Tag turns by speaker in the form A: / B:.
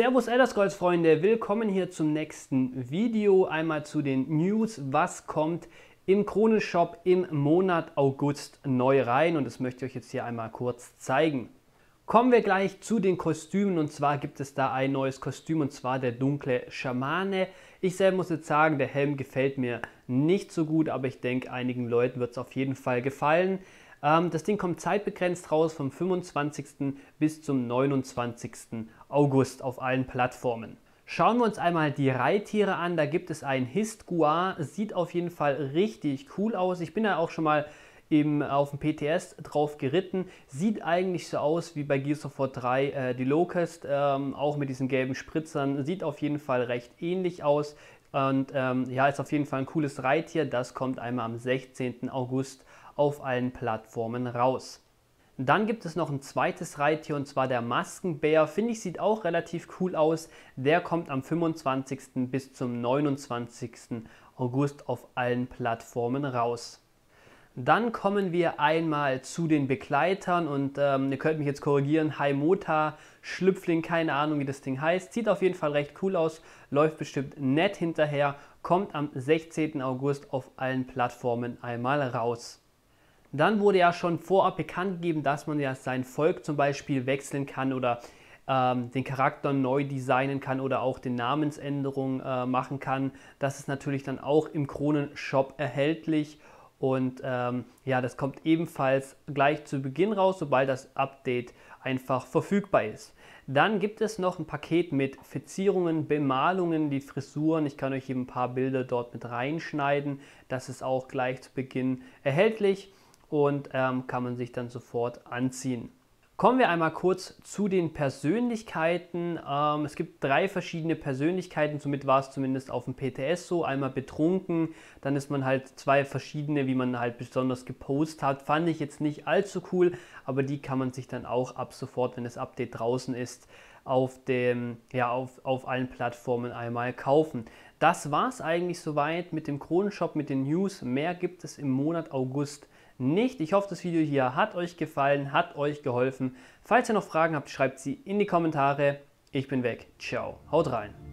A: Servus Elder Scrolls Freunde, willkommen hier zum nächsten Video. Einmal zu den News, was kommt im Krone Shop im Monat August neu rein und das möchte ich euch jetzt hier einmal kurz zeigen. Kommen wir gleich zu den Kostümen und zwar gibt es da ein neues Kostüm und zwar der dunkle Schamane. Ich selbst muss jetzt sagen, der Helm gefällt mir nicht so gut, aber ich denke einigen Leuten wird es auf jeden Fall gefallen. Ähm, das Ding kommt zeitbegrenzt raus vom 25. bis zum 29. August auf allen Plattformen. Schauen wir uns einmal die Reittiere an. Da gibt es einen Histguar. Sieht auf jeden Fall richtig cool aus. Ich bin da auch schon mal eben auf dem PTS drauf geritten. Sieht eigentlich so aus wie bei Gears of War 3 äh, die Locust, ähm, auch mit diesen gelben Spritzern. Sieht auf jeden Fall recht ähnlich aus. Und ähm, ja, ist auf jeden Fall ein cooles Reittier. Das kommt einmal am 16. August auf allen Plattformen raus. Dann gibt es noch ein zweites Reittier und zwar der Maskenbär. Finde ich, sieht auch relativ cool aus. Der kommt am 25. bis zum 29. August auf allen Plattformen raus. Dann kommen wir einmal zu den Begleitern und ähm, ihr könnt mich jetzt korrigieren, Hi Mota, Schlüpfling, keine Ahnung wie das Ding heißt, sieht auf jeden Fall recht cool aus, läuft bestimmt nett hinterher, kommt am 16. August auf allen Plattformen einmal raus. Dann wurde ja schon vorab bekannt gegeben, dass man ja sein Volk zum Beispiel wechseln kann oder ähm, den Charakter neu designen kann oder auch den Namensänderung äh, machen kann. Das ist natürlich dann auch im Kronenshop erhältlich. Und ähm, ja, das kommt ebenfalls gleich zu Beginn raus, sobald das Update einfach verfügbar ist. Dann gibt es noch ein Paket mit Verzierungen, Bemalungen, die Frisuren. Ich kann euch hier ein paar Bilder dort mit reinschneiden. Das ist auch gleich zu Beginn erhältlich und ähm, kann man sich dann sofort anziehen. Kommen wir einmal kurz zu den Persönlichkeiten. Ähm, es gibt drei verschiedene Persönlichkeiten, somit war es zumindest auf dem PTS so. Einmal betrunken, dann ist man halt zwei verschiedene, wie man halt besonders gepostet hat. Fand ich jetzt nicht allzu cool, aber die kann man sich dann auch ab sofort, wenn das Update draußen ist, auf, dem, ja, auf, auf allen Plattformen einmal kaufen. Das war es eigentlich soweit mit dem Kronenshop, mit den News. Mehr gibt es im Monat August nicht. Ich hoffe, das Video hier hat euch gefallen, hat euch geholfen. Falls ihr noch Fragen habt, schreibt sie in die Kommentare. Ich bin weg. Ciao. Haut rein.